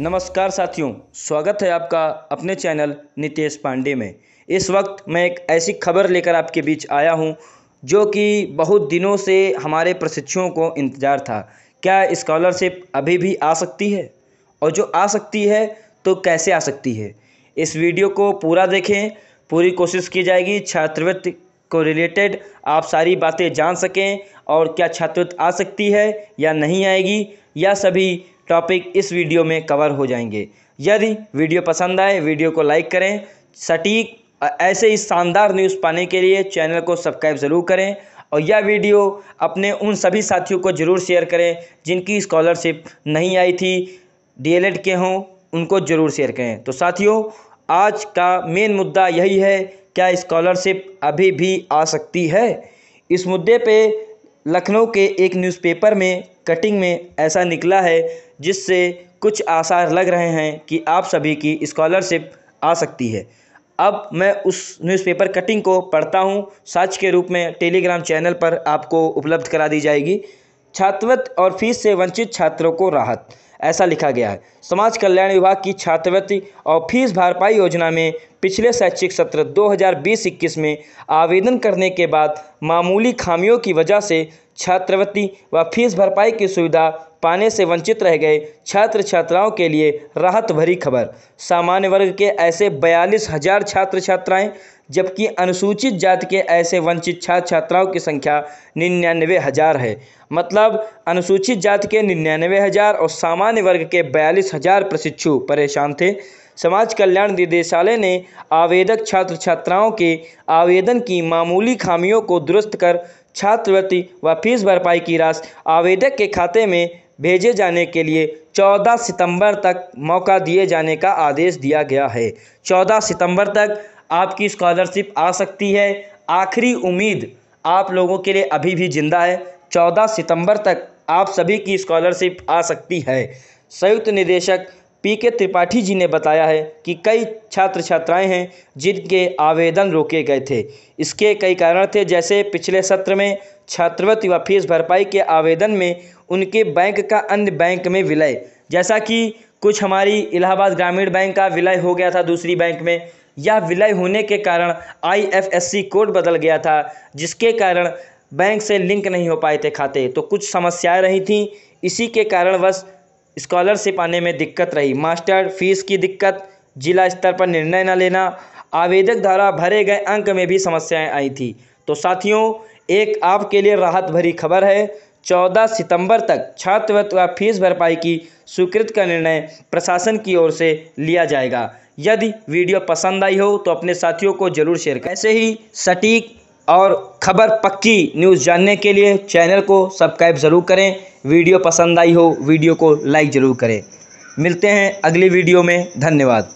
नमस्कार साथियों स्वागत है आपका अपने चैनल नितेश पांडे में इस वक्त मैं एक ऐसी खबर लेकर आपके बीच आया हूं जो कि बहुत दिनों से हमारे प्रशिक्षुओं को इंतज़ार था क्या स्कॉलरशिप अभी भी आ सकती है और जो आ सकती है तो कैसे आ सकती है इस वीडियो को पूरा देखें पूरी कोशिश की जाएगी छात्रवृत्ति को रिलेटेड आप सारी बातें जान सकें और क्या छात्रवृत्ति आ सकती है या नहीं आएगी या सभी टॉपिक इस वीडियो में कवर हो जाएंगे यदि वीडियो पसंद आए वीडियो को लाइक करें सटीक ऐसे ही शानदार न्यूज़ पाने के लिए चैनल को सब्सक्राइब ज़रूर करें और यह वीडियो अपने उन सभी साथियों को ज़रूर शेयर करें जिनकी स्कॉलरशिप नहीं आई थी डी के हों उनको ज़रूर शेयर करें तो साथियों आज का मेन मुद्दा यही है क्या स्कॉलरशिप अभी भी आ सकती है इस मुद्दे पे लखनऊ के एक न्यूज़पेपर में कटिंग में ऐसा निकला है जिससे कुछ आसार लग रहे हैं कि आप सभी की स्कॉलरशिप आ सकती है अब मैं उस न्यूज़पेपर कटिंग को पढ़ता हूँ सच के रूप में टेलीग्राम चैनल पर आपको उपलब्ध करा दी जाएगी छात्रवृत्त और फीस से वंचित छात्रों को राहत ऐसा लिखा गया है समाज कल्याण विभाग की छात्रवृत्ति और फीस भरपाई योजना में पिछले शैक्षिक सत्र 2020-21 में आवेदन करने के बाद मामूली खामियों की वजह से छात्रवृत्ति व फीस भरपाई की सुविधा पाने से वंचित रह गए छात्र छात्राओं के लिए राहत भरी खबर सामान्य वर्ग के ऐसे बयालीस हजार छात्र छात्राएं जबकि अनुसूचित जाति के ऐसे वंचित छात्र छात्राओं की संख्या निन्यानवे हज़ार है मतलब अनुसूचित जाति के निन्यानवे हज़ार और सामान्य वर्ग के बयालीस हज़ार प्रशिक्षु परेशान थे समाज कल्याण निदेशालय ने आवेदक छात्र छात्राओं के आवेदन की मामूली खामियों को दुरुस्त कर छात्रवृत्ति व फीस भरपाई की राशि आवेदक के खाते में भेजे जाने के लिए 14 सितंबर तक मौका दिए जाने का आदेश दिया गया है 14 सितंबर तक आपकी स्कॉलरशिप आ सकती है आखिरी उम्मीद आप लोगों के लिए अभी भी ज़िंदा है चौदह सितंबर तक आप सभी की स्कॉलरशिप आ सकती है संयुक्त निदेशक पी के त्रिपाठी जी ने बताया है कि कई छात्र छात्राएं हैं जिनके आवेदन रोके गए थे इसके कई कारण थे जैसे पिछले सत्र में छात्रवृत्ति व फीस भरपाई के आवेदन में उनके बैंक का अन्य बैंक में विलय जैसा कि कुछ हमारी इलाहाबाद ग्रामीण बैंक का विलय हो गया था दूसरी बैंक में या विलय होने के कारण आईएफएससी कोड बदल गया था जिसके कारण बैंक से लिंक नहीं हो पाए थे खाते तो कुछ समस्याएं रही थी इसी के कारणवश स्कॉलरशिप आने में दिक्कत रही मास्टर फीस की दिक्कत जिला स्तर पर निर्णय न लेना आवेदक द्वारा भरे गए अंक में भी समस्याएं आई थी तो साथियों एक आपके लिए राहत भरी खबर है चौदह सितंबर तक छात्रवृत्ति व फीस भरपाई की स्वीकृत का निर्णय प्रशासन की ओर से लिया जाएगा यदि वीडियो पसंद आई हो तो अपने साथियों को जरूर शेयर करें ऐसे ही सटीक और खबर पक्की न्यूज़ जानने के लिए चैनल को सब्सक्राइब ज़रूर करें वीडियो पसंद आई हो वीडियो को लाइक ज़रूर करें मिलते हैं अगली वीडियो में धन्यवाद